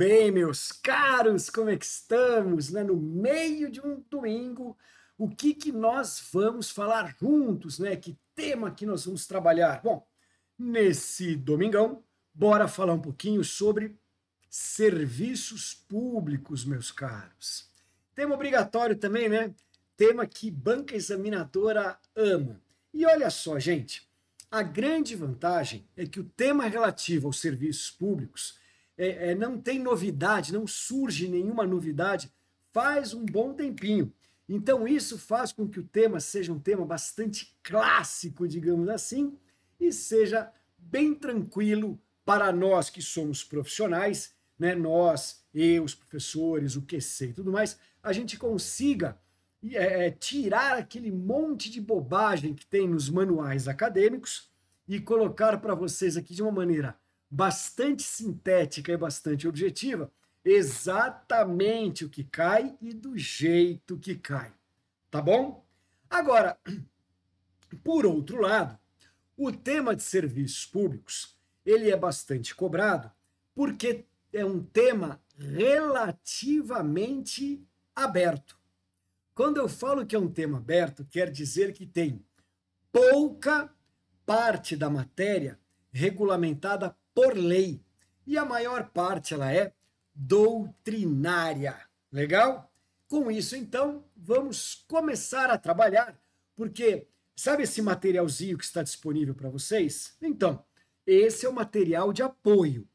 bem, meus caros? Como é que estamos? Né? No meio de um domingo, o que, que nós vamos falar juntos? Né? Que tema que nós vamos trabalhar? Bom, nesse domingão, bora falar um pouquinho sobre serviços públicos, meus caros. Tema obrigatório também, né? Tema que banca examinadora ama. E olha só, gente, a grande vantagem é que o tema relativo aos serviços públicos é, é, não tem novidade, não surge nenhuma novidade, faz um bom tempinho. Então, isso faz com que o tema seja um tema bastante clássico, digamos assim, e seja bem tranquilo para nós que somos profissionais, né? nós, eu, os professores, o QC e tudo mais, a gente consiga é, é, tirar aquele monte de bobagem que tem nos manuais acadêmicos e colocar para vocês aqui de uma maneira bastante sintética e bastante objetiva, exatamente o que cai e do jeito que cai. Tá bom? Agora, por outro lado, o tema de serviços públicos, ele é bastante cobrado porque é um tema relativamente aberto. Quando eu falo que é um tema aberto, quer dizer que tem pouca parte da matéria regulamentada por lei. E a maior parte ela é doutrinária. Legal? Com isso, então, vamos começar a trabalhar, porque sabe esse materialzinho que está disponível para vocês? Então, esse é o material de apoio.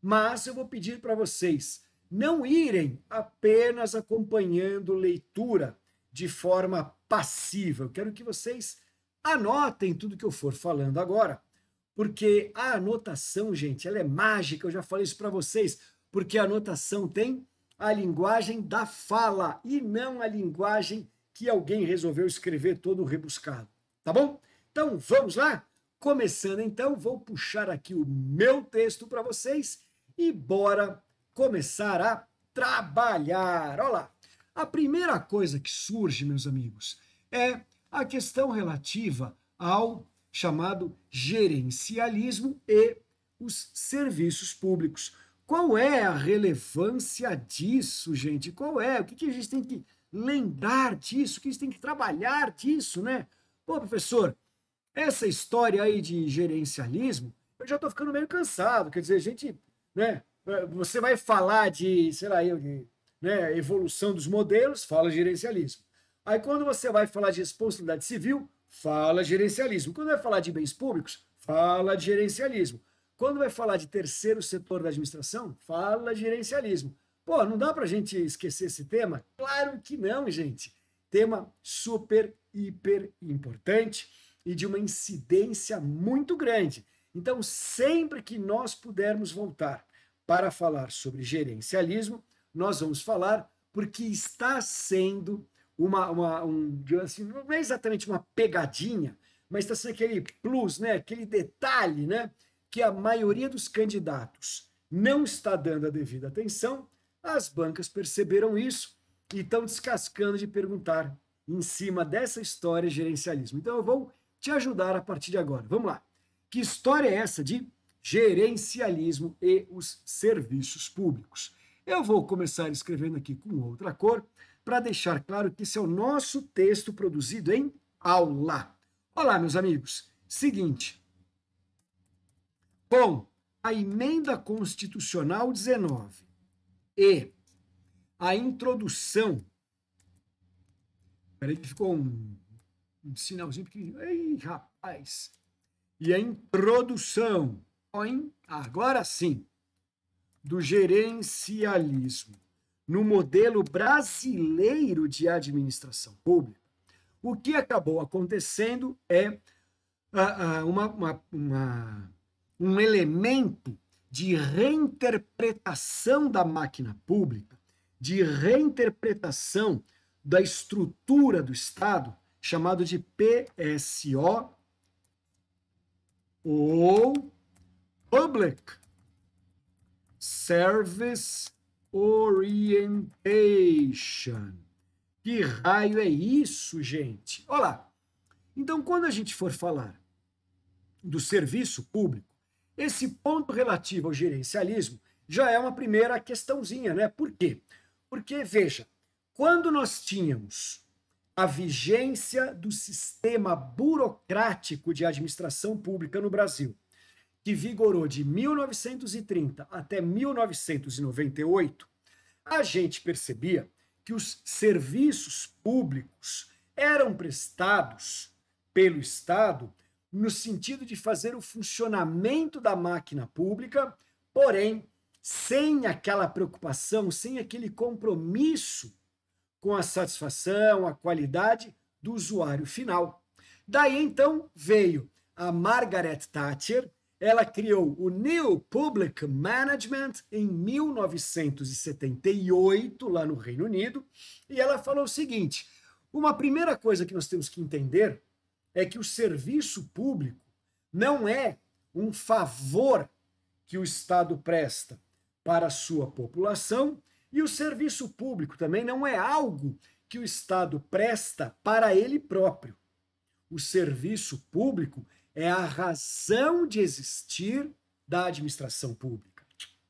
Mas eu vou pedir para vocês não irem apenas acompanhando leitura de forma passiva. Eu quero que vocês anotem tudo que eu for falando agora porque a anotação, gente, ela é mágica, eu já falei isso para vocês, porque a anotação tem a linguagem da fala e não a linguagem que alguém resolveu escrever todo rebuscado, tá bom? Então, vamos lá? Começando então, vou puxar aqui o meu texto para vocês e bora começar a trabalhar. Olha lá. A primeira coisa que surge, meus amigos, é a questão relativa ao chamado gerencialismo e os serviços públicos. Qual é a relevância disso, gente? Qual é? O que, que a gente tem que lembrar disso? O que a gente tem que trabalhar disso, né? Pô, professor, essa história aí de gerencialismo, eu já estou ficando meio cansado. Quer dizer, a gente, né? Você vai falar de, sei lá, eu, de né, evolução dos modelos, fala de gerencialismo. Aí quando você vai falar de responsabilidade civil, fala gerencialismo. Quando vai falar de bens públicos, fala de gerencialismo. Quando vai falar de terceiro setor da administração, fala de gerencialismo. Pô, não dá para a gente esquecer esse tema? Claro que não, gente. Tema super, hiper importante e de uma incidência muito grande. Então, sempre que nós pudermos voltar para falar sobre gerencialismo, nós vamos falar porque está sendo uma, uma um, assim, não é exatamente uma pegadinha, mas está sendo aquele plus, né? aquele detalhe né? que a maioria dos candidatos não está dando a devida atenção, as bancas perceberam isso e estão descascando de perguntar em cima dessa história de gerencialismo. Então eu vou te ajudar a partir de agora. Vamos lá. Que história é essa de gerencialismo e os serviços públicos? Eu vou começar escrevendo aqui com outra cor para deixar claro que esse é o nosso texto produzido em aula. Olá, meus amigos. Seguinte. Bom, a emenda constitucional 19 e a introdução. Peraí que ficou um, um sinalzinho pequenininho. Ei, rapaz! E a introdução, hein? agora sim, do gerencialismo no modelo brasileiro de administração pública, o que acabou acontecendo é uh, uh, uma, uma, uma, um elemento de reinterpretação da máquina pública, de reinterpretação da estrutura do Estado, chamado de PSO ou Public Service Orientation. Que raio é isso, gente? Olha lá. Então, quando a gente for falar do serviço público, esse ponto relativo ao gerencialismo já é uma primeira questãozinha, né? Por quê? Porque, veja, quando nós tínhamos a vigência do sistema burocrático de administração pública no Brasil, que vigorou de 1930 até 1998, a gente percebia que os serviços públicos eram prestados pelo Estado no sentido de fazer o funcionamento da máquina pública, porém sem aquela preocupação, sem aquele compromisso com a satisfação, a qualidade do usuário final. Daí então veio a Margaret Thatcher ela criou o New Public Management em 1978, lá no Reino Unido, e ela falou o seguinte: uma primeira coisa que nós temos que entender é que o serviço público não é um favor que o Estado presta para a sua população, e o serviço público também não é algo que o Estado presta para ele próprio. O serviço público é a razão de existir da administração pública.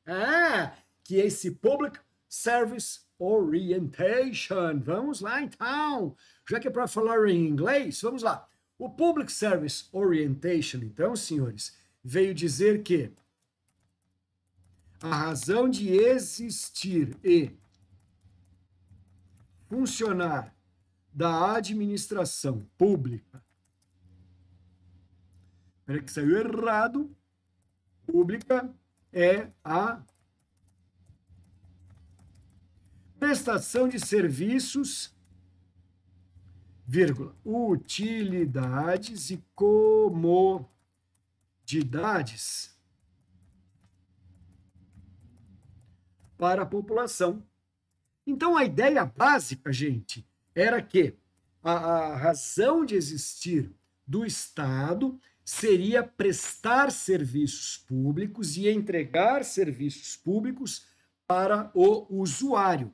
Ah, que esse Public Service Orientation. Vamos lá então. Já que é para falar em inglês, vamos lá. O Public Service Orientation, então, senhores, veio dizer que a razão de existir e funcionar da administração pública Peraí que saiu errado. Pública é a prestação de serviços, vírgula, utilidades e comodidades para a população. Então, a ideia básica, gente, era que a, a razão de existir do Estado seria prestar serviços públicos e entregar serviços públicos para o usuário.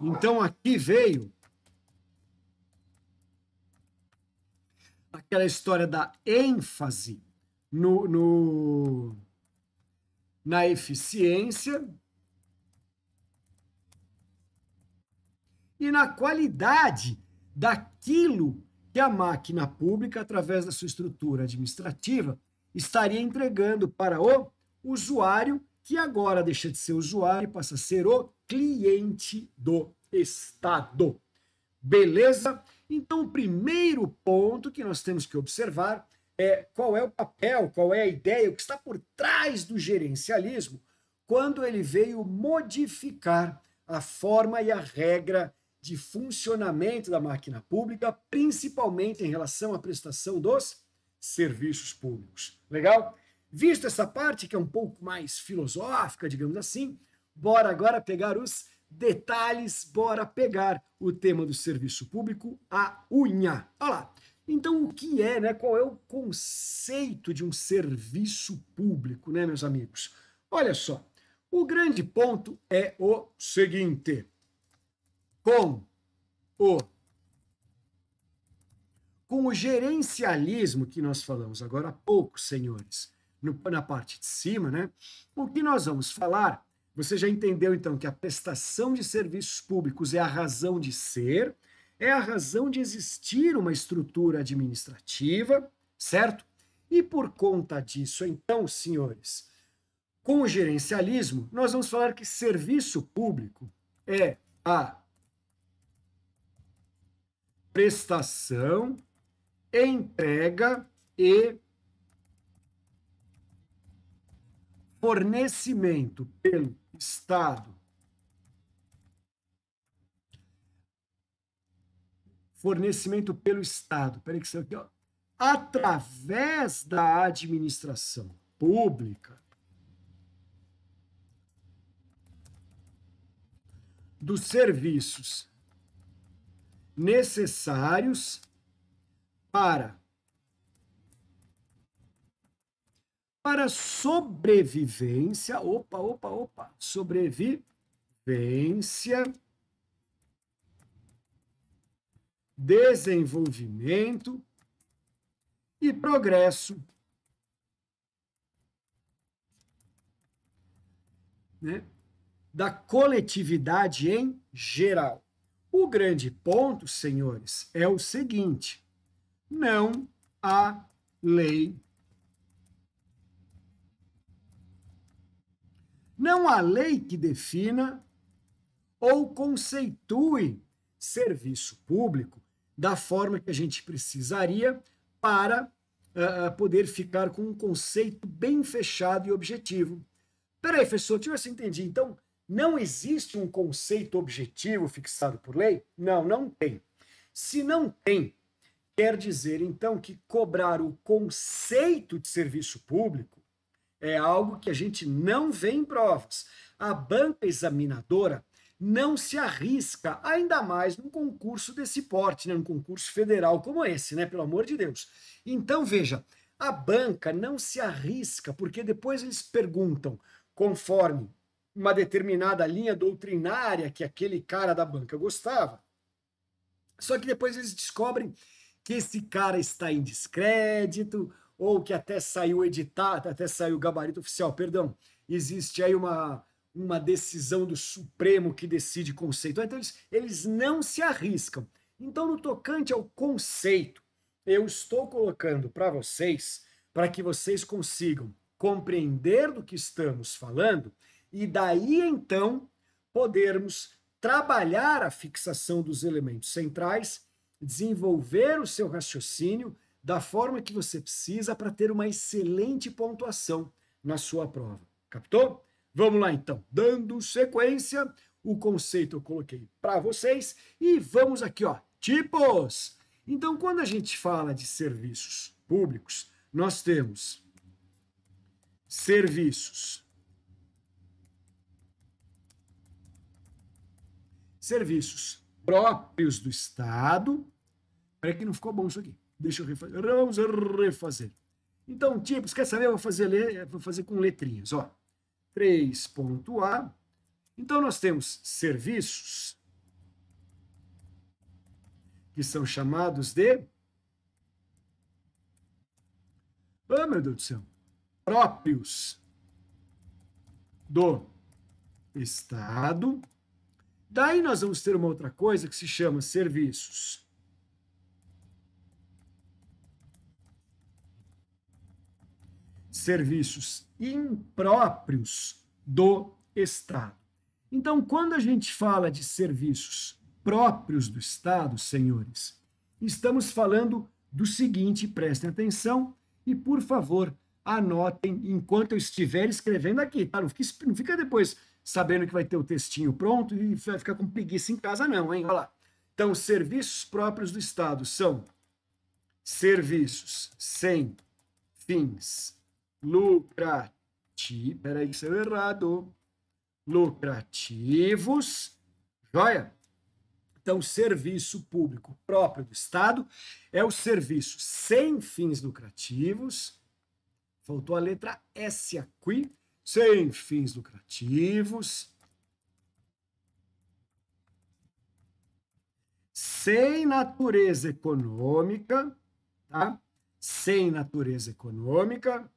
Então aqui veio aquela história da ênfase no, no na eficiência e na qualidade daquilo que a máquina pública, através da sua estrutura administrativa, estaria entregando para o usuário, que agora deixa de ser usuário e passa a ser o cliente do Estado. Beleza? Então, o primeiro ponto que nós temos que observar é qual é o papel, qual é a ideia, o que está por trás do gerencialismo quando ele veio modificar a forma e a regra de funcionamento da máquina pública, principalmente em relação à prestação dos serviços públicos. Legal? Visto essa parte que é um pouco mais filosófica, digamos assim, bora agora pegar os detalhes, bora pegar o tema do serviço público, a unha. Olha lá. Então, o que é, né? Qual é o conceito de um serviço público, né, meus amigos? Olha só. O grande ponto é o seguinte: com o com o gerencialismo que nós falamos agora há pouco, senhores, no, na parte de cima, né? O que nós vamos falar? Você já entendeu então que a prestação de serviços públicos é a razão de ser, é a razão de existir uma estrutura administrativa, certo? E por conta disso, então, senhores, com o gerencialismo, nós vamos falar que serviço público é a prestação, entrega e fornecimento pelo Estado. Fornecimento pelo Estado. Peraí que isso aqui, ó. Através da administração pública. Dos serviços necessários para para sobrevivência, opa, opa, opa, sobrevivência, desenvolvimento e progresso. Né? Da coletividade em geral. O grande ponto, senhores, é o seguinte: não há lei. Não há lei que defina ou conceitue serviço público da forma que a gente precisaria para uh, poder ficar com um conceito bem fechado e objetivo. Peraí, professor, deixa eu ver se entendi. Então, não existe um conceito objetivo fixado por lei? Não, não tem. Se não tem, quer dizer então que cobrar o conceito de serviço público é algo que a gente não vê em provas. A banca examinadora não se arrisca, ainda mais num concurso desse porte, né? num concurso federal como esse, né? Pelo amor de Deus. Então, veja, a banca não se arrisca, porque depois eles perguntam, conforme uma determinada linha doutrinária que aquele cara da banca gostava. Só que depois eles descobrem que esse cara está em descrédito ou que até saiu editado, até saiu o gabarito oficial, perdão. Existe aí uma uma decisão do Supremo que decide conceito. Então eles, eles não se arriscam. Então no tocante ao conceito, eu estou colocando para vocês, para que vocês consigam compreender do que estamos falando e daí então podermos trabalhar a fixação dos elementos centrais, desenvolver o seu raciocínio da forma que você precisa para ter uma excelente pontuação na sua prova. Captou? Vamos lá então, dando sequência, o conceito eu coloquei para vocês e vamos aqui, ó, tipos. Então, quando a gente fala de serviços públicos, nós temos serviços serviços próprios do Estado. Peraí que não ficou bom isso aqui. Deixa eu refazer. Vamos refazer. Então, tipos, quer saber? Eu vou fazer, eh, vou fazer com letrinhas. Ó, 3.A. Então, nós temos serviços que são chamados de. Ah, oh, meu Deus do céu! Próprios do Estado Daí nós vamos ter uma outra coisa que se chama serviços. Serviços impróprios do Estado. Então, quando a gente fala de serviços próprios do Estado, senhores, estamos falando do seguinte, prestem atenção e, por favor, anotem enquanto eu estiver escrevendo aqui, tá? Não fica, não fica depois sabendo que vai ter o textinho pronto e vai ficar com preguiça em casa, não, hein? Olha lá. Então, serviços próprios do Estado são serviços sem fins lucrativos. Peraí, que saiu é errado. Lucrativos. Joia? Então, serviço público próprio do Estado é o serviço sem fins lucrativos. Faltou a letra S aqui sem fins lucrativos, sem natureza econômica, tá? Sem natureza econômica,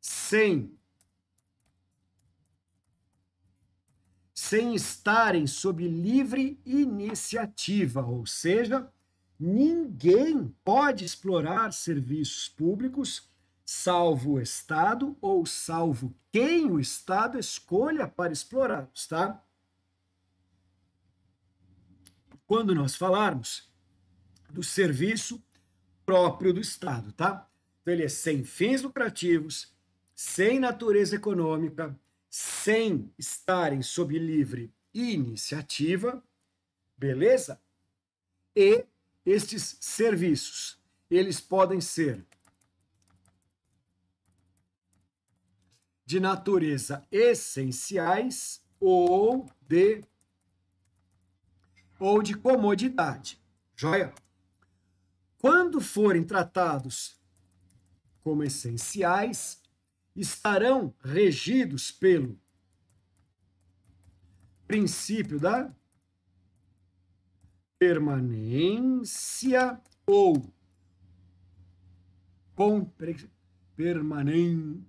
sem sem estarem sob livre iniciativa, ou seja, ninguém pode explorar serviços públicos salvo o Estado ou salvo quem o Estado escolha para explorá-los, tá? Quando nós falarmos do serviço próprio do Estado, tá? Então ele é sem fins lucrativos, sem natureza econômica, sem estarem sob livre iniciativa, beleza? E estes serviços, eles podem ser de natureza essenciais ou de ou de comodidade. Joia? Quando forem tratados como essenciais, estarão regidos pelo princípio da permanência ou com permanen,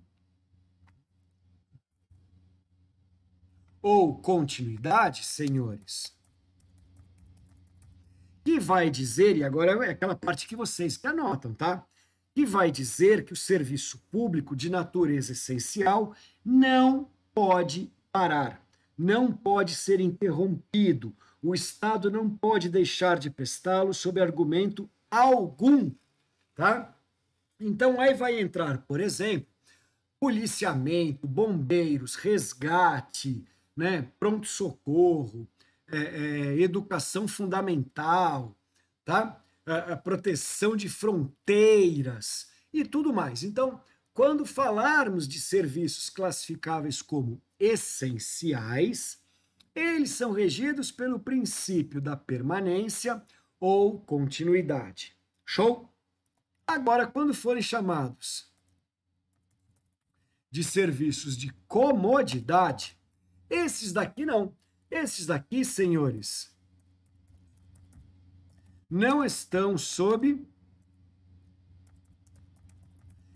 ou continuidade, senhores, que vai dizer, e agora é aquela parte que vocês que anotam, tá? Que vai dizer que o serviço público de natureza essencial não pode parar, não pode ser interrompido. O Estado não pode deixar de prestá-lo sob argumento algum, tá? Então aí vai entrar, por exemplo, policiamento, bombeiros, resgate, né? pronto-socorro, é, é, educação fundamental, tá? A, a proteção de fronteiras e tudo mais. Então, quando falarmos de serviços classificáveis como essenciais, eles são regidos pelo princípio da permanência ou continuidade. Show? Agora, quando forem chamados de serviços de comodidade, esses daqui não. Esses daqui, senhores, não estão sob.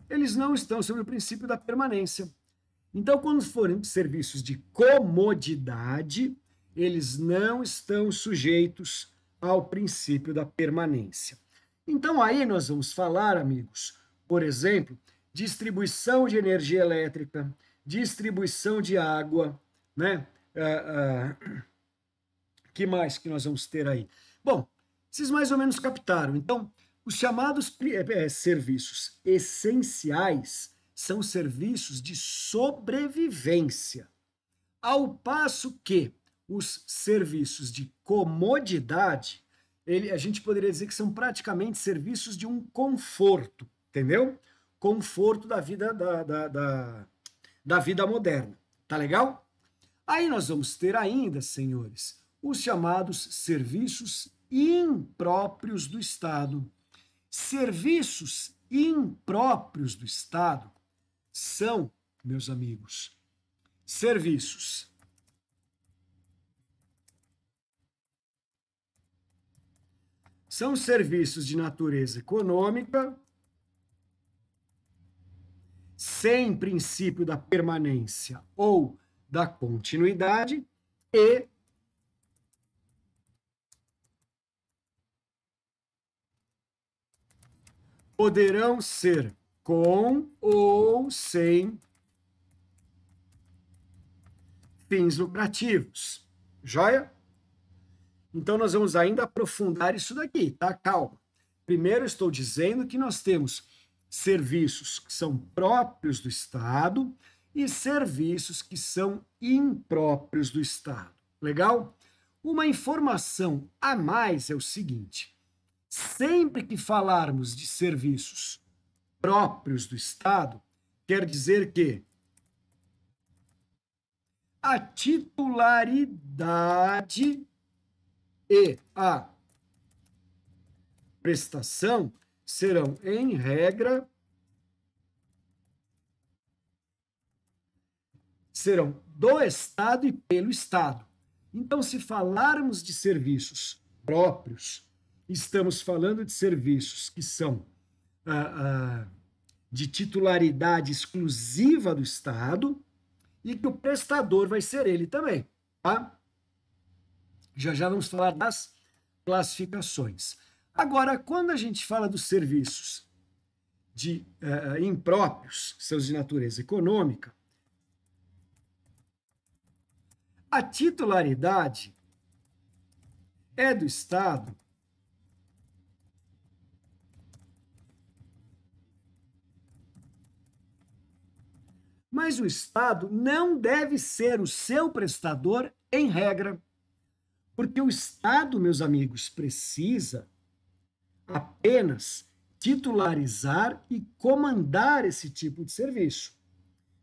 Eles não estão sob o princípio da permanência. Então, quando forem serviços de comodidade, eles não estão sujeitos ao princípio da permanência. Então, aí nós vamos falar, amigos, por exemplo, distribuição de energia elétrica, distribuição de água, né? Ah, ah, que mais que nós vamos ter aí? Bom, vocês mais ou menos captaram. Então, os chamados é, é, serviços essenciais são serviços de sobrevivência, ao passo que os serviços de comodidade, ele, a gente poderia dizer que são praticamente serviços de um conforto, entendeu? Conforto da vida da, da, da, da vida moderna. Tá legal? Aí nós vamos ter ainda, senhores, os chamados serviços impróprios do Estado. Serviços impróprios do Estado são, meus amigos, serviços são serviços de natureza econômica, sem princípio da permanência ou da continuidade e poderão ser com ou sem fins lucrativos. Joia? Então, nós vamos ainda aprofundar isso daqui, tá? Calma. Primeiro, estou dizendo que nós temos serviços que são próprios do Estado, e serviços que são impróprios do Estado. Legal? Uma informação a mais é o seguinte: sempre que falarmos de serviços próprios do Estado, quer dizer que a titularidade e a prestação serão, em regra, serão do Estado e pelo Estado. Então, se falarmos de serviços próprios, estamos falando de serviços que são ah, ah, de titularidade exclusiva do Estado e que o prestador vai ser ele também. Tá? Já já vamos falar das classificações. Agora, quando a gente fala dos serviços de uh, impróprios, seus de natureza econômica, A titularidade é do Estado. Mas o Estado não deve ser o seu prestador, em regra, porque o Estado, meus amigos, precisa apenas titularizar e comandar esse tipo de serviço,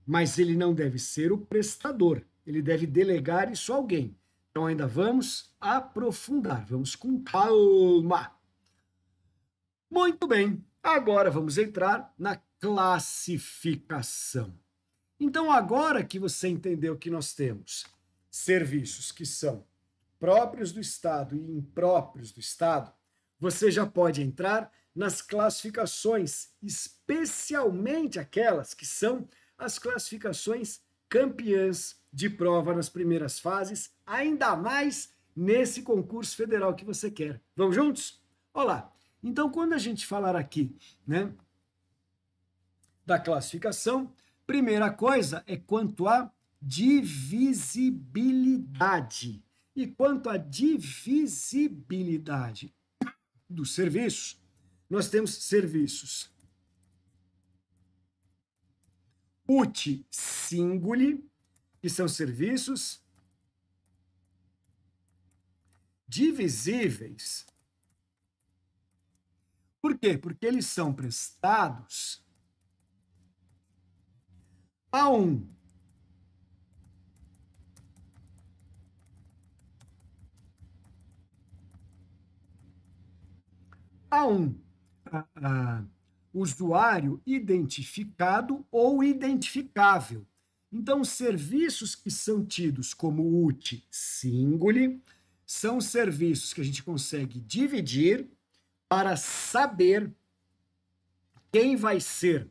mas ele não deve ser o prestador ele deve delegar isso a alguém. Então ainda vamos aprofundar, vamos com calma. Muito bem, agora vamos entrar na classificação. Então agora que você entendeu que nós temos serviços que são próprios do Estado e impróprios do Estado, você já pode entrar nas classificações, especialmente aquelas que são as classificações campeãs de prova nas primeiras fases, ainda mais nesse concurso federal que você quer. Vamos juntos? Olá. Então, quando a gente falar aqui, né, da classificação, primeira coisa é quanto à divisibilidade. E quanto à divisibilidade dos serviços, nós temos serviços ut singuli que são serviços divisíveis. Por quê? Porque eles são prestados a um a um usuário identificado ou identificável. Então, serviços que são tidos como ut singule são serviços que a gente consegue dividir para saber quem vai ser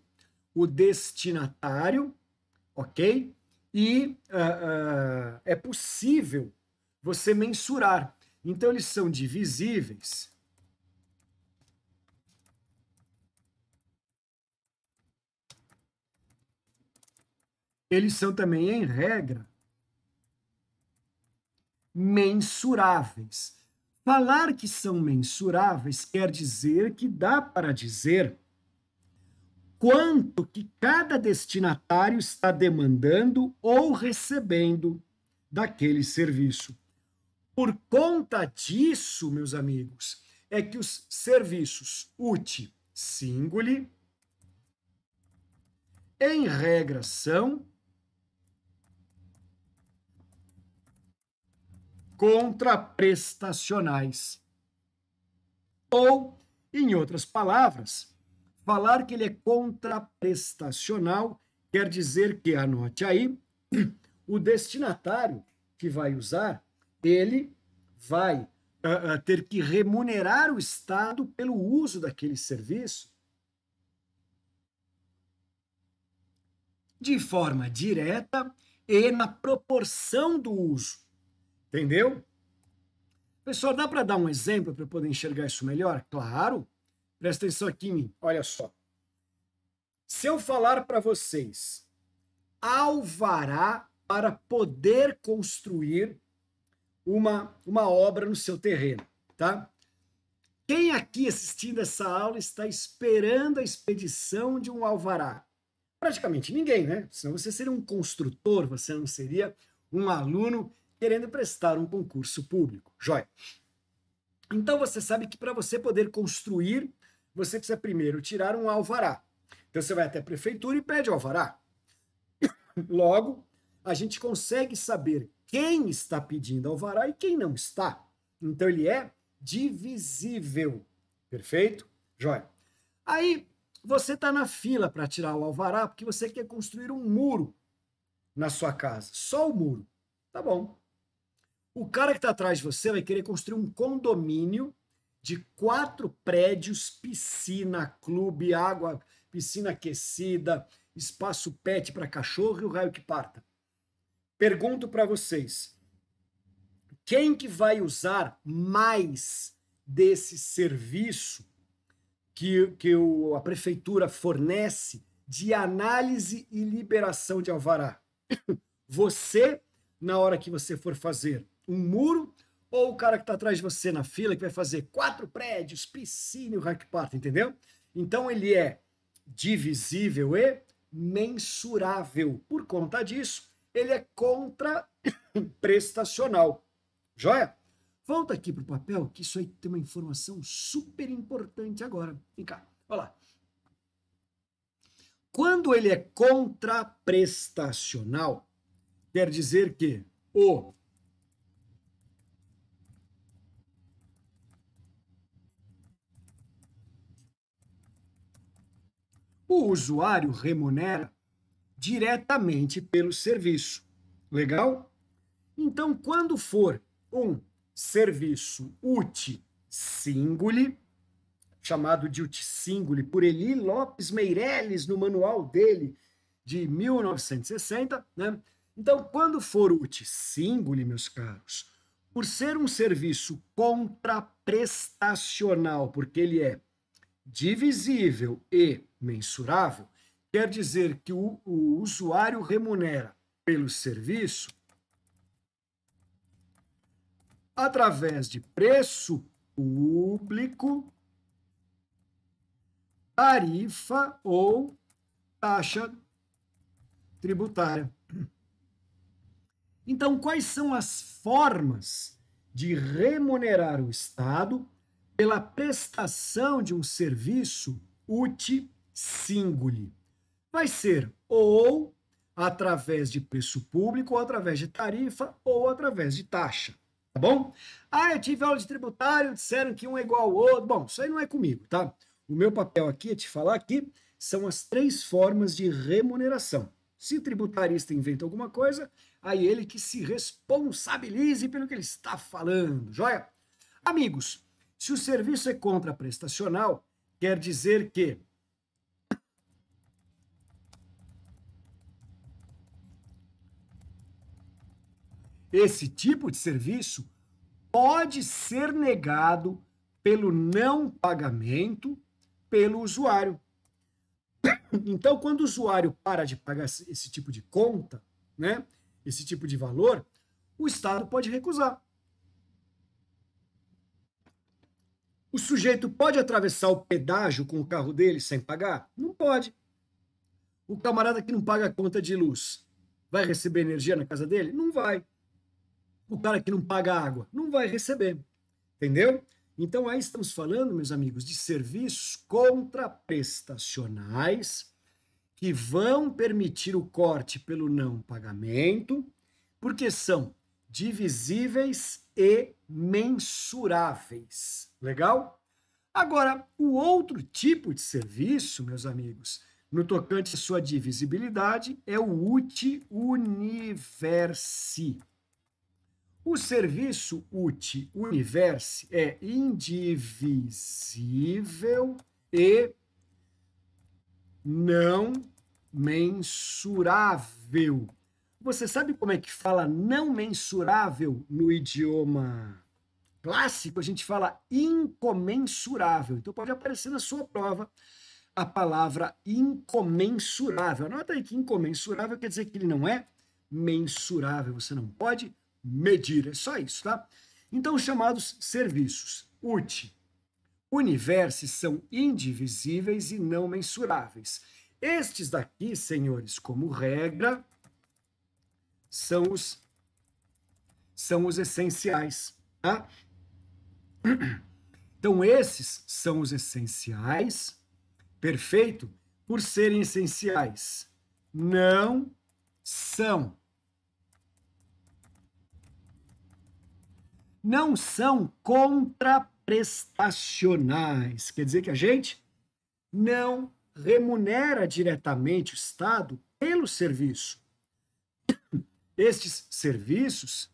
o destinatário, ok? E uh, uh, é possível você mensurar. Então, eles são divisíveis eles são também, em regra, mensuráveis. Falar que são mensuráveis quer dizer que dá para dizer quanto que cada destinatário está demandando ou recebendo daquele serviço. Por conta disso, meus amigos, é que os serviços UT singule, em regra, são contraprestacionais. Ou, em outras palavras, falar que ele é contraprestacional quer dizer que, anote aí, o destinatário que vai usar, ele vai uh, uh, ter que remunerar o Estado pelo uso daquele serviço de forma direta e na proporção do uso. Entendeu? Pessoal, dá para dar um exemplo para poder enxergar isso melhor? Claro. Presta atenção aqui em mim. Olha só. Se eu falar para vocês alvará para poder construir uma, uma obra no seu terreno, tá? Quem aqui assistindo essa aula está esperando a expedição de um alvará? Praticamente ninguém, né? Senão você seria um construtor, você não seria um aluno querendo prestar um concurso público. Joia. Então você sabe que para você poder construir, você precisa primeiro tirar um alvará. Então você vai até a prefeitura e pede alvará. Logo, a gente consegue saber quem está pedindo alvará e quem não está. Então ele é divisível. Perfeito? Joia. Aí você está na fila para tirar o alvará porque você quer construir um muro na sua casa, só o muro. Tá bom. O cara que está atrás de você vai querer construir um condomínio de quatro prédios, piscina, clube, água, piscina aquecida, espaço pet para cachorro e o raio que parta. Pergunto para vocês: quem que vai usar mais desse serviço que, que o, a prefeitura fornece de análise e liberação de alvará? Você, na hora que você for fazer um muro, ou o cara que está atrás de você na fila, que vai fazer quatro prédios, piscina e o Hack Park, entendeu? Então ele é divisível e mensurável. Por conta disso, ele é contraprestacional. Joia? Volta aqui para o papel, que isso aí tem uma informação super importante agora. Vem cá, olha lá. Quando ele é contraprestacional, quer dizer que o o usuário remunera diretamente pelo serviço. Legal? Então, quando for um serviço UT singule, chamado de UT singule por Eli Lopes Meirelles no manual dele de 1960, né? Então, quando for UT singule, meus caros, por ser um serviço contraprestacional, porque ele é divisível e mensurável, quer dizer que o, o usuário remunera pelo serviço através de preço público, tarifa ou taxa tributária. Então, quais são as formas de remunerar o Estado pela prestação de um serviço útil singule Vai ser ou através de preço público, ou através de tarifa, ou através de taxa. Tá bom? Ah, eu tive aula de tributário, disseram que um é igual ao outro. Bom, isso aí não é comigo, tá? O meu papel aqui é te falar que são as três formas de remuneração. Se o tributarista inventa alguma coisa, aí ele que se responsabilize pelo que ele está falando, joia? Amigos, se o serviço é contraprestacional, quer dizer que esse tipo de serviço pode ser negado pelo não pagamento pelo usuário. Então, quando o usuário para de pagar esse tipo de conta, né, esse tipo de valor, o Estado pode recusar. O sujeito pode atravessar o pedágio com o carro dele sem pagar? Não pode. O camarada que não paga a conta de luz vai receber energia na casa dele? Não vai. O cara que não paga água não vai receber. Entendeu? Então aí estamos falando, meus amigos, de serviços contraprestacionais que vão permitir o corte pelo não pagamento, porque são divisíveis e mensuráveis. Legal? Agora, o outro tipo de serviço, meus amigos, no tocante à sua divisibilidade, é o UTI Universi. O serviço UTI Universi é indivisível e não mensurável. Você sabe como é que fala não mensurável no idioma clássico? A gente fala incomensurável. Então pode aparecer na sua prova a palavra incomensurável. Anota aí que incomensurável quer dizer que ele não é mensurável, você não pode medir, é só isso, tá? Então, chamados serviços, UT. Universos são indivisíveis e não mensuráveis. Estes daqui, senhores, como regra, são os são os essenciais. Tá? Então, esses são os essenciais, perfeito? Por serem essenciais, não são. Não são contraprestacionais. Quer dizer que a gente não remunera diretamente o Estado pelo serviço estes serviços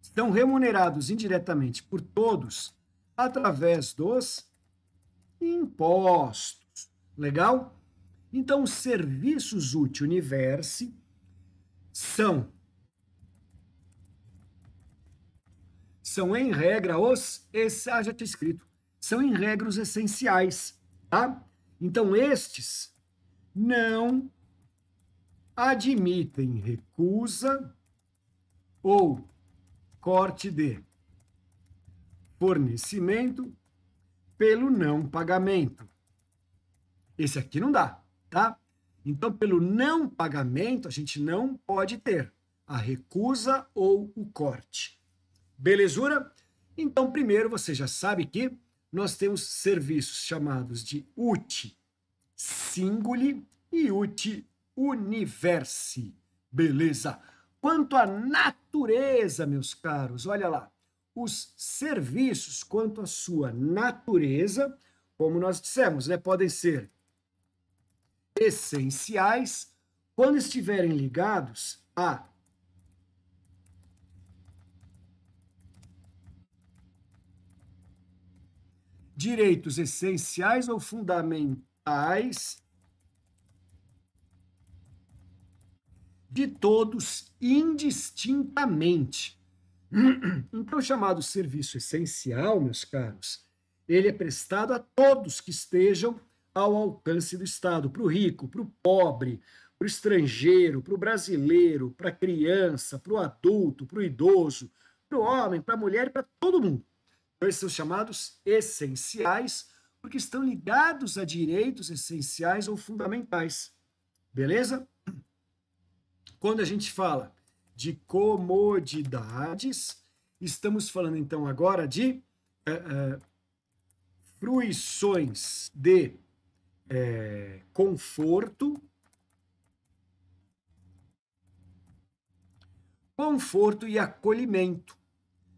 são remunerados indiretamente por todos através dos impostos. Legal? Então, os serviços úteis universo são são em regra os, esse, ah, já tinha escrito, são em regra os essenciais, tá? Então, estes não admitem recusa ou corte de fornecimento pelo não pagamento. Esse aqui não dá, tá? Então, pelo não pagamento, a gente não pode ter a recusa ou o corte. Belezura? Então, primeiro você já sabe que nós temos serviços chamados de ut Singuli e ut Universe. Beleza? Quanto à natureza, meus caros, olha lá. Os serviços, quanto à sua natureza, como nós dissemos, né, podem ser essenciais quando estiverem ligados a direitos essenciais ou fundamentais de todos indistintamente. Então, o chamado serviço essencial, meus caros, ele é prestado a todos que estejam ao alcance do Estado, para o rico, para o pobre, para o estrangeiro, para o brasileiro, para a criança, para o adulto, para o idoso, para o homem, para a mulher, para todo mundo. Eles são chamados essenciais porque estão ligados a direitos essenciais ou fundamentais. Beleza? Quando a gente fala de comodidades, estamos falando então agora de é, é, fruições de é, conforto, conforto e acolhimento,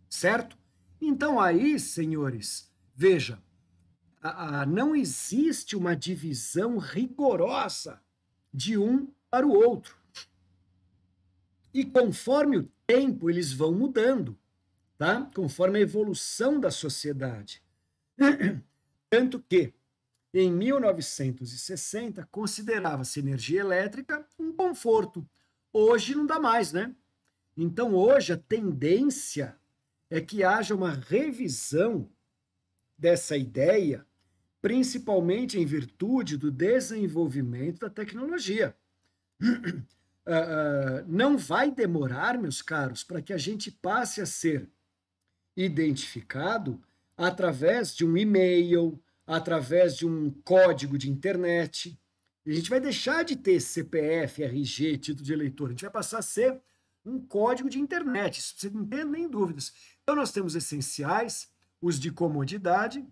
certo? Então, aí, senhores, veja, a, a, não existe uma divisão rigorosa de um para o outro. E conforme o tempo, eles vão mudando, tá? conforme a evolução da sociedade. Tanto que, em 1960, considerava-se energia elétrica um conforto. Hoje não dá mais, né? Então, hoje, a tendência é que haja uma revisão dessa ideia, principalmente em virtude do desenvolvimento da tecnologia. Uh, não vai demorar, meus caros, para que a gente passe a ser identificado através de um e-mail, através de um código de internet. A gente vai deixar de ter CPF, RG, título de eleitor, a gente vai passar a ser um código de internet, isso você não tem nem dúvidas. Então, nós temos essenciais, os de comodidade.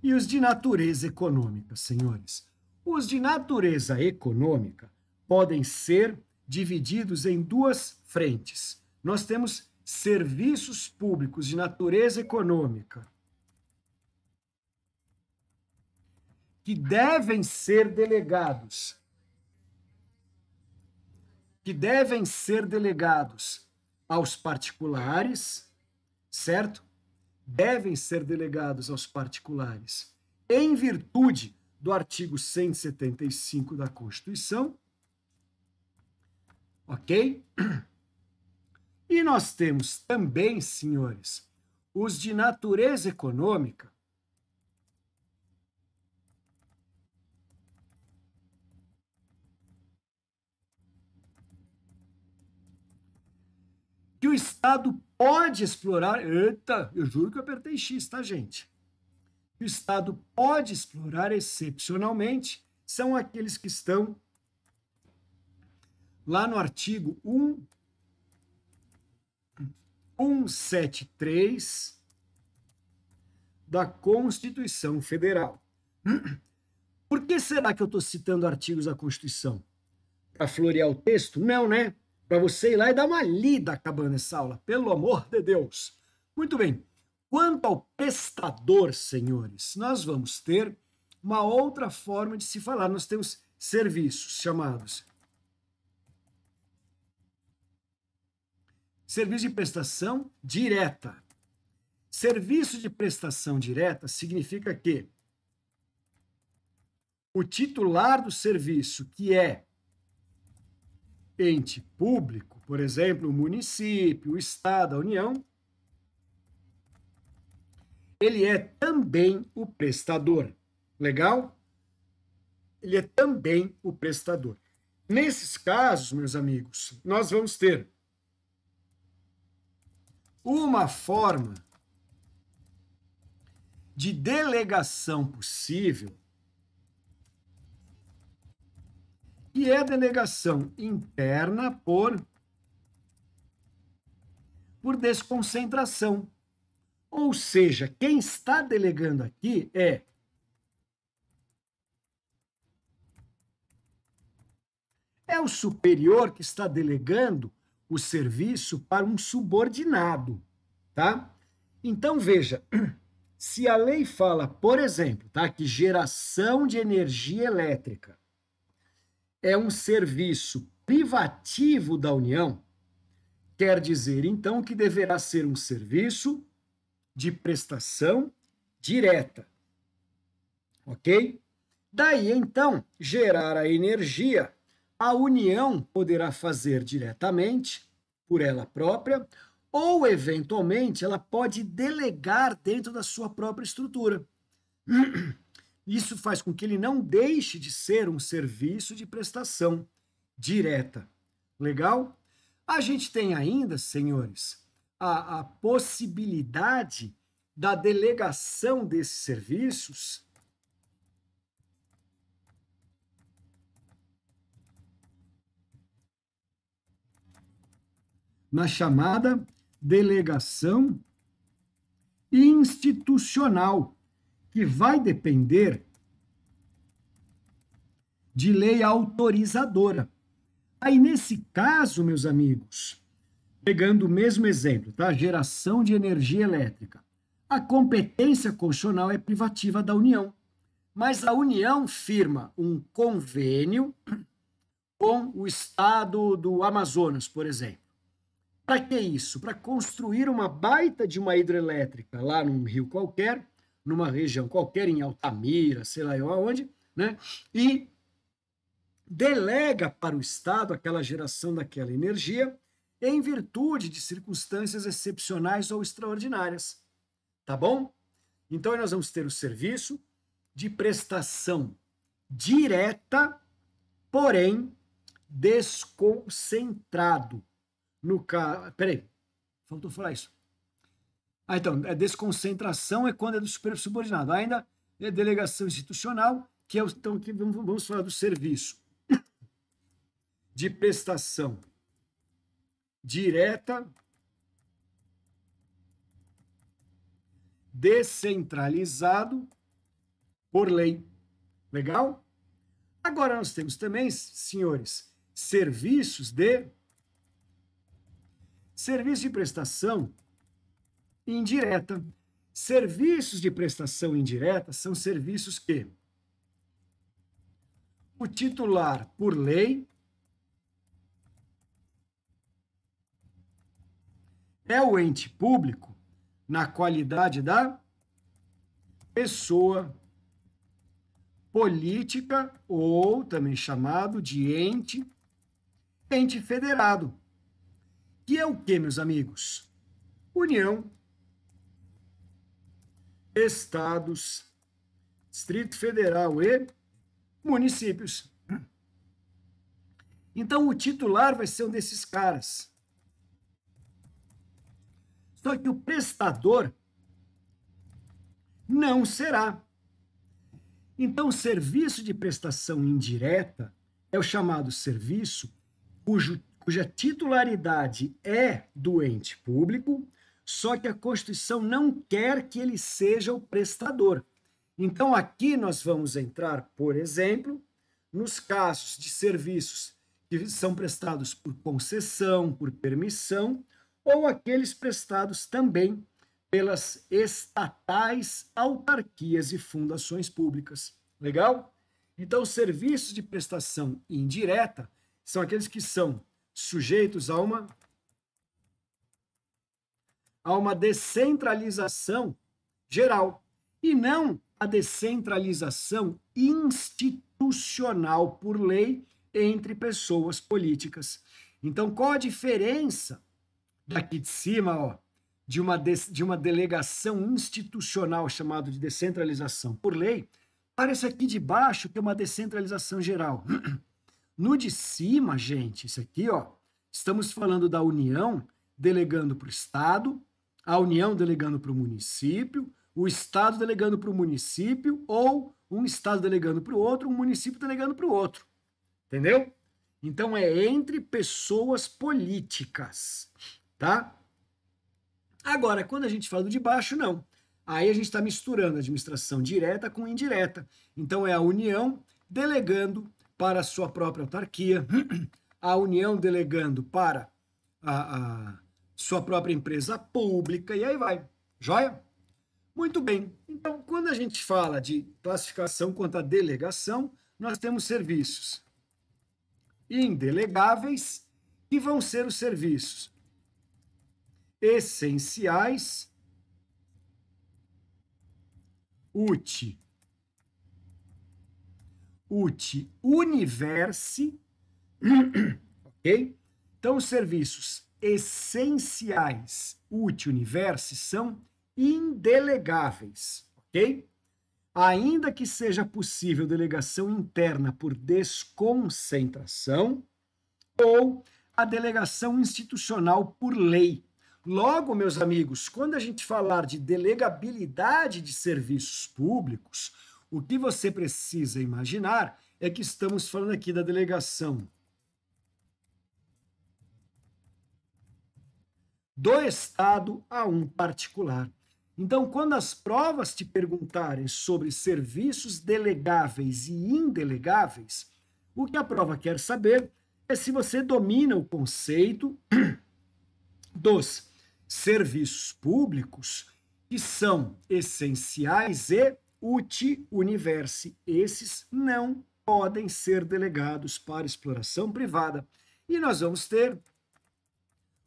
E os de natureza econômica, senhores. Os de natureza econômica podem ser divididos em duas frentes. Nós temos serviços públicos de natureza econômica que devem ser delegados que devem ser delegados aos particulares, certo? Devem ser delegados aos particulares em virtude do artigo 175 da Constituição. Ok? E nós temos também, senhores, os de natureza econômica, o Estado pode explorar. Eita, eu juro que eu apertei X, tá, gente? o Estado pode explorar excepcionalmente são aqueles que estão lá no artigo 1, 173 da Constituição Federal. Por que será que eu estou citando artigos da Constituição? Para florear o texto? Não, né? para você ir lá e dar uma lida acabando essa aula, pelo amor de Deus. Muito bem. Quanto ao prestador, senhores, nós vamos ter uma outra forma de se falar. Nós temos serviços chamados serviço de prestação direta. Serviço de prestação direta significa que o titular do serviço, que é ente público, por exemplo, o município, o Estado, a União, ele é também o prestador. Legal? Ele é também o prestador. Nesses casos, meus amigos, nós vamos ter uma forma de delegação possível que é delegação interna por por desconcentração. Ou seja, quem está delegando aqui é é o superior que está delegando o serviço para um subordinado, tá? Então veja, se a lei fala, por exemplo, tá, que geração de energia elétrica é um serviço privativo da União, quer dizer, então, que deverá ser um serviço de prestação direta. Ok? Daí, então, gerar a energia, a União poderá fazer diretamente, por ela própria, ou, eventualmente, ela pode delegar dentro da sua própria estrutura. Isso faz com que ele não deixe de ser um serviço de prestação direta. Legal? A gente tem ainda, senhores, a, a possibilidade da delegação desses serviços na chamada delegação institucional que vai depender de lei autorizadora. Aí, nesse caso, meus amigos, pegando o mesmo exemplo, tá? Geração de energia elétrica. A competência constitucional é privativa da União, mas a União firma um convênio com o estado do Amazonas, por exemplo. Para que isso? Para construir uma baita de uma hidrelétrica lá num rio qualquer, numa região qualquer, em Altamira, sei lá eu aonde, né? E delega para o Estado aquela geração daquela energia em virtude de circunstâncias excepcionais ou extraordinárias. Tá bom? Então nós vamos ter o serviço de prestação direta, porém desconcentrado. No caso. Peraí, faltou falar isso. Ah, então, a é desconcentração é quando é do super subordinado. Ainda é delegação institucional, que é o, então que vamos, vamos falar do serviço de prestação direta descentralizado por lei. Legal? Agora nós temos também, senhores, serviços de serviço de prestação indireta. Serviços de prestação indireta são serviços que o titular, por lei, é o ente público na qualidade da pessoa política ou também chamado de ente ente federado. Que é o que, meus amigos? União estados, Distrito Federal e municípios. Então, o titular vai ser um desses caras. Só que o prestador não será. Então, o serviço de prestação indireta é o chamado serviço cujo, cuja titularidade é do ente público só que a Constituição não quer que ele seja o prestador. Então, aqui nós vamos entrar, por exemplo, nos casos de serviços que são prestados por concessão, por permissão, ou aqueles prestados também pelas estatais, autarquias e fundações públicas. Legal? Então, serviços de prestação indireta são aqueles que são sujeitos a uma a uma descentralização geral e não a descentralização institucional por lei entre pessoas políticas. Então, qual a diferença daqui de cima, ó, de uma, de, de uma delegação institucional chamada de descentralização por lei, para esse aqui de baixo, que é uma descentralização geral. No de cima, gente, isso aqui, ó, estamos falando da União delegando para o Estado a União delegando para o município, o Estado delegando para o município, ou um Estado delegando para o outro, um município delegando para o outro. Entendeu? Então é entre pessoas políticas, tá? Agora, quando a gente fala do de baixo, não. Aí a gente está misturando administração direta com indireta. Então é a União delegando para a sua própria autarquia, a União delegando para a, a sua própria empresa pública e aí vai. Joia? Muito bem. Então, quando a gente fala de classificação quanto à delegação, nós temos serviços indelegáveis, que vão ser os serviços essenciais, UTI, UTI Universe, ok? Então, os serviços essenciais ut universi são indelegáveis, ok? Ainda que seja possível delegação interna por desconcentração ou a delegação institucional por lei. Logo, meus amigos, quando a gente falar de delegabilidade de serviços públicos, o que você precisa imaginar é que estamos falando aqui da delegação do Estado a um particular. Então, quando as provas te perguntarem sobre serviços delegáveis e indelegáveis, o que a prova quer saber é se você domina o conceito dos serviços públicos que são essenciais e uti universi. Esses não podem ser delegados para exploração privada. E nós vamos ter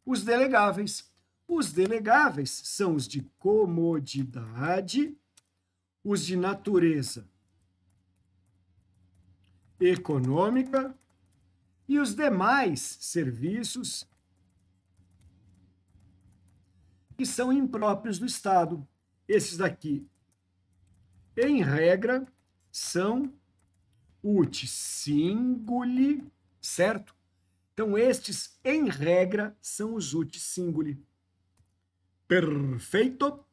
os delegáveis. Os delegáveis são os de comodidade, os de natureza econômica e os demais serviços que são impróprios do Estado. Esses daqui, em regra, são ut singuli, certo? Então, estes, em regra, são os ut singuli. Perfeito?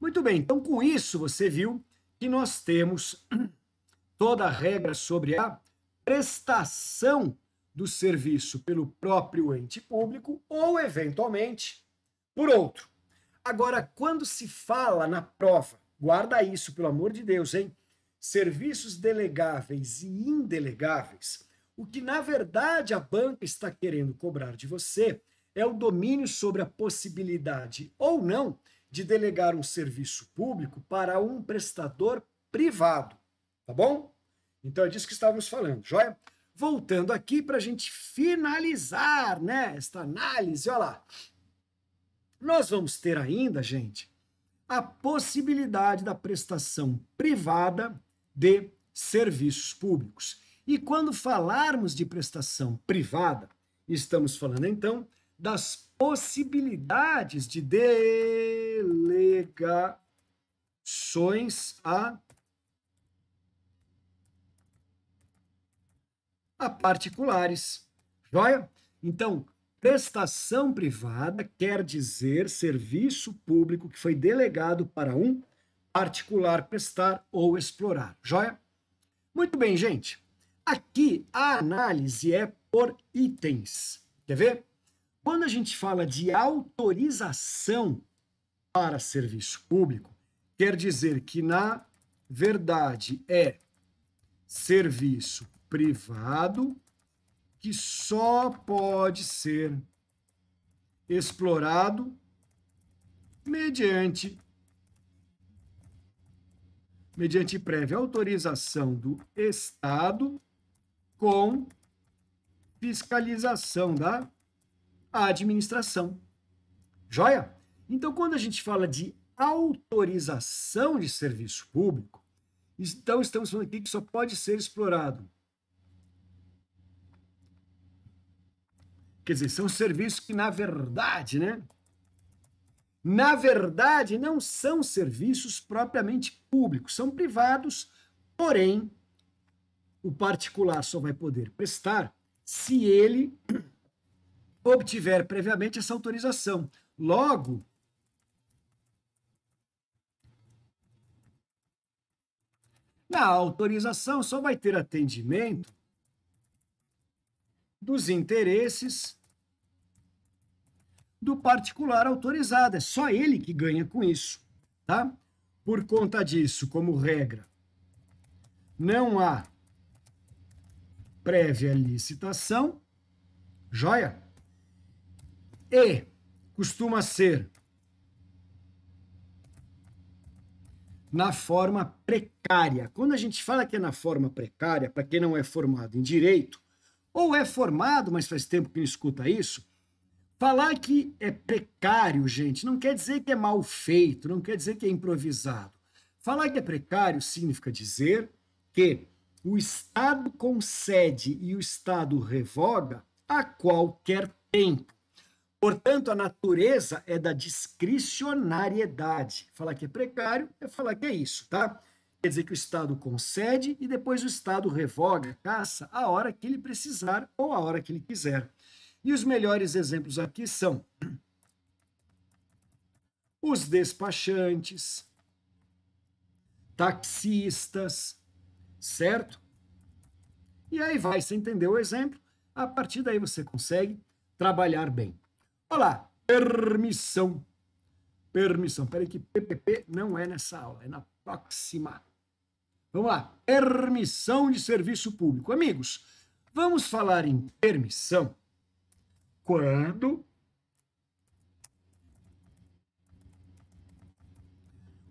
Muito bem, então com isso você viu que nós temos toda a regra sobre a prestação do serviço pelo próprio ente público ou, eventualmente, por outro. Agora, quando se fala na prova, guarda isso, pelo amor de Deus, hein? Serviços delegáveis e indelegáveis o que, na verdade, a banca está querendo cobrar de você é o domínio sobre a possibilidade ou não de delegar um serviço público para um prestador privado. Tá bom? Então é disso que estávamos falando, joia? Voltando aqui para a gente finalizar né, esta análise, olha lá. Nós vamos ter ainda, gente, a possibilidade da prestação privada de serviços públicos. E quando falarmos de prestação privada, estamos falando então das possibilidades de delegações a a particulares. Joia? Então, prestação privada quer dizer serviço público que foi delegado para um particular prestar ou explorar. Joia? Muito bem, gente. Aqui a análise é por itens. Quer ver? Quando a gente fala de autorização para serviço público, quer dizer que, na verdade, é serviço privado que só pode ser explorado mediante mediante prévia autorização do Estado com fiscalização da administração. Joia? Então, quando a gente fala de autorização de serviço público, então estamos falando aqui que só pode ser explorado. Quer dizer, são serviços que, na verdade, né? Na verdade, não são serviços propriamente públicos, são privados, porém o particular só vai poder prestar se ele obtiver previamente essa autorização. Logo, na autorização só vai ter atendimento dos interesses do particular autorizado. É só ele que ganha com isso, tá? Por conta disso, como regra, não há prévia licitação, joia? E costuma ser na forma precária. Quando a gente fala que é na forma precária, para quem não é formado em direito, ou é formado, mas faz tempo que não escuta isso, falar que é precário, gente, não quer dizer que é mal feito, não quer dizer que é improvisado. Falar que é precário significa dizer que o Estado concede e o Estado revoga a qualquer tempo. Portanto, a natureza é da discricionariedade. Falar que é precário é falar que é isso, tá? Quer dizer que o Estado concede e depois o Estado revoga, caça, a hora que ele precisar ou a hora que ele quiser. E os melhores exemplos aqui são os despachantes, taxistas, certo? E aí vai, você entendeu o exemplo, a partir daí você consegue trabalhar bem. Olá, permissão. Permissão. Peraí que PPP não é nessa aula, é na próxima. Vamos lá, permissão de serviço público. Amigos, vamos falar em permissão quando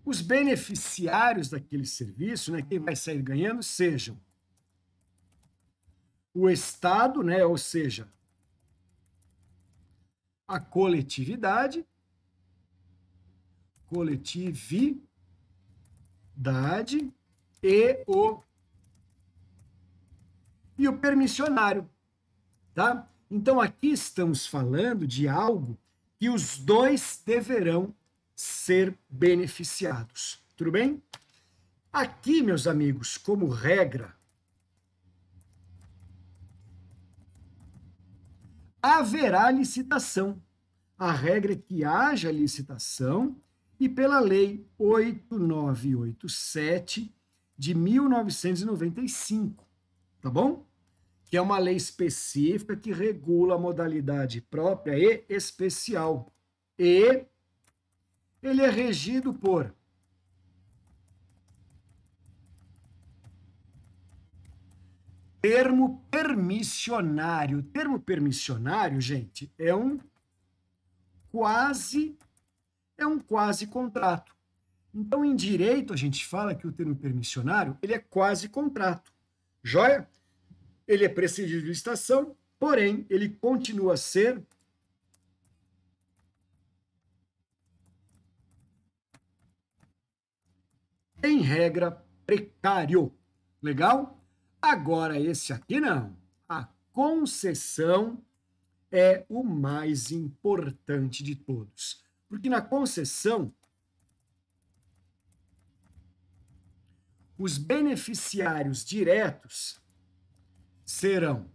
os beneficiários daquele serviço, né, quem vai sair ganhando, sejam o Estado, né, ou seja, a coletividade, coletividade e o e o permissionário, tá? Então aqui estamos falando de algo que os dois deverão ser beneficiados. Tudo bem? Aqui, meus amigos, como regra, haverá licitação. A regra é que haja licitação e pela lei 8987 de 1995, tá bom? Que é uma lei específica que regula a modalidade própria e especial e ele é regido por termo permissionário. Termo permissionário, gente, é um quase é um quase contrato. Então, em direito, a gente fala que o termo permissionário, ele é quase contrato. Joia? Ele é precedido de licitação, porém, ele continua a ser em regra, precário. Legal? Agora, esse aqui não. A concessão é o mais importante de todos. Porque na concessão, os beneficiários diretos serão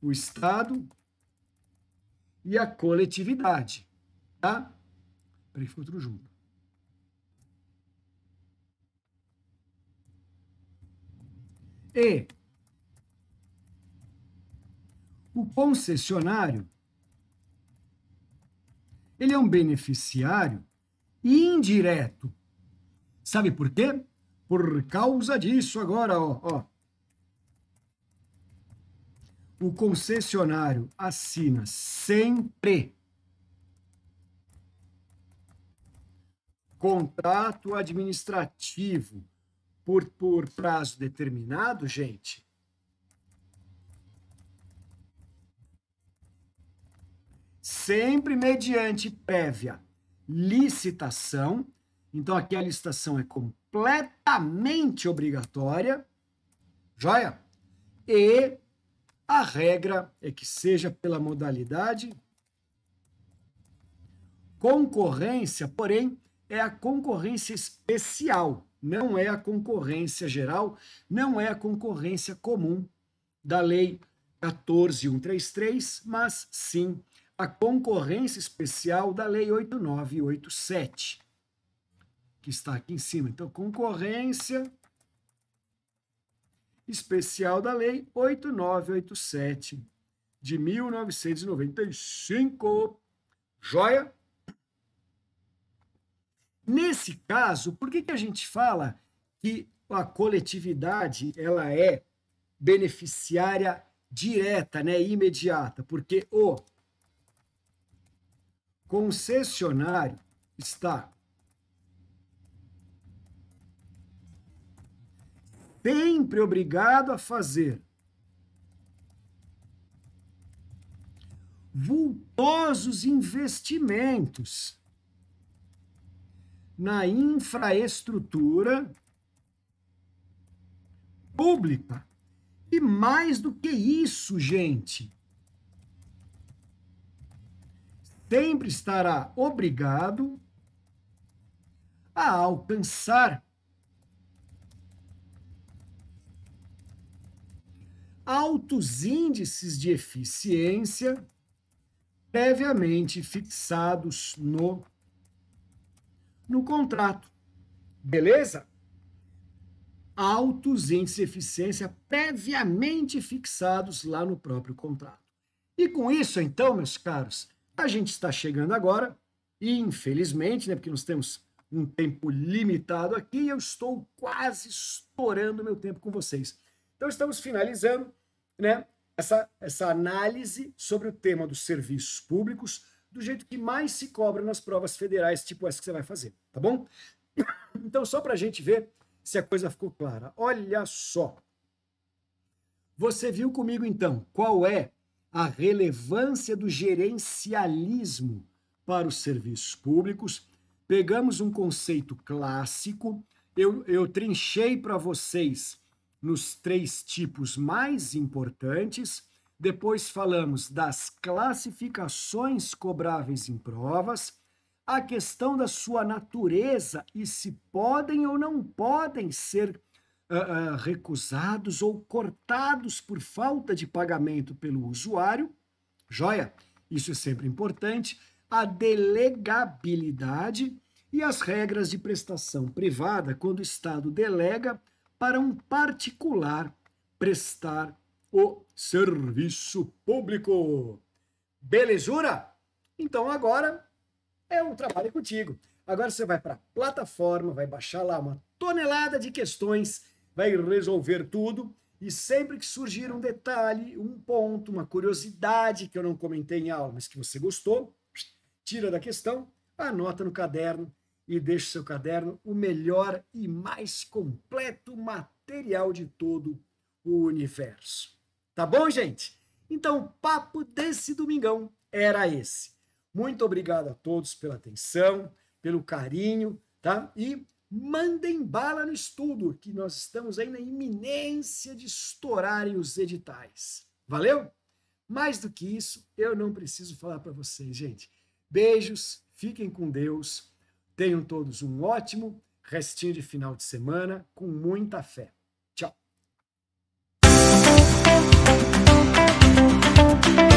o Estado e a coletividade, tá? Prefeitura junto. E o concessionário ele é um beneficiário indireto. Sabe por quê? Por causa disso agora, ó, ó. O concessionário assina sempre contrato administrativo por, por prazo determinado, gente, sempre mediante prévia licitação. Então, aqui a licitação é completamente obrigatória, joia? E a regra é que seja pela modalidade concorrência, porém, é a concorrência especial não é a concorrência geral, não é a concorrência comum da Lei 14133, mas sim a concorrência especial da Lei 8987, que está aqui em cima. Então, concorrência especial da Lei 8987 de 1995. Joia? Nesse caso, por que, que a gente fala que a coletividade ela é beneficiária direta, né, imediata? Porque o concessionário está sempre obrigado a fazer vultosos investimentos na infraestrutura pública. E mais do que isso, gente, sempre estará obrigado a alcançar altos índices de eficiência previamente fixados no no contrato. Beleza? Altos índices de eficiência previamente fixados lá no próprio contrato. E com isso, então, meus caros, a gente está chegando agora, e infelizmente, né, porque nós temos um tempo limitado aqui, e eu estou quase estourando meu tempo com vocês. Então, estamos finalizando né, essa, essa análise sobre o tema dos serviços públicos do jeito que mais se cobra nas provas federais, tipo essa que você vai fazer, tá bom? Então, só para a gente ver se a coisa ficou clara. Olha só. Você viu comigo, então, qual é a relevância do gerencialismo para os serviços públicos. Pegamos um conceito clássico, eu, eu trinchei para vocês nos três tipos mais importantes depois falamos das classificações cobráveis em provas, a questão da sua natureza e se podem ou não podem ser uh, uh, recusados ou cortados por falta de pagamento pelo usuário. Joia, isso é sempre importante. A delegabilidade e as regras de prestação privada quando o Estado delega para um particular prestar o serviço público. Belezura? Então agora é um trabalho contigo. Agora você vai para a plataforma, vai baixar lá uma tonelada de questões, vai resolver tudo. E sempre que surgir um detalhe, um ponto, uma curiosidade que eu não comentei em aula, mas que você gostou, tira da questão, anota no caderno e o seu caderno o melhor e mais completo material de todo o universo. Tá bom, gente? Então, o papo desse domingão era esse. Muito obrigado a todos pela atenção, pelo carinho, tá? E mandem bala no estudo, que nós estamos aí na iminência de estourarem os editais. Valeu? Mais do que isso, eu não preciso falar para vocês, gente. Beijos, fiquem com Deus. Tenham todos um ótimo restinho de final de semana com muita fé. Thank you.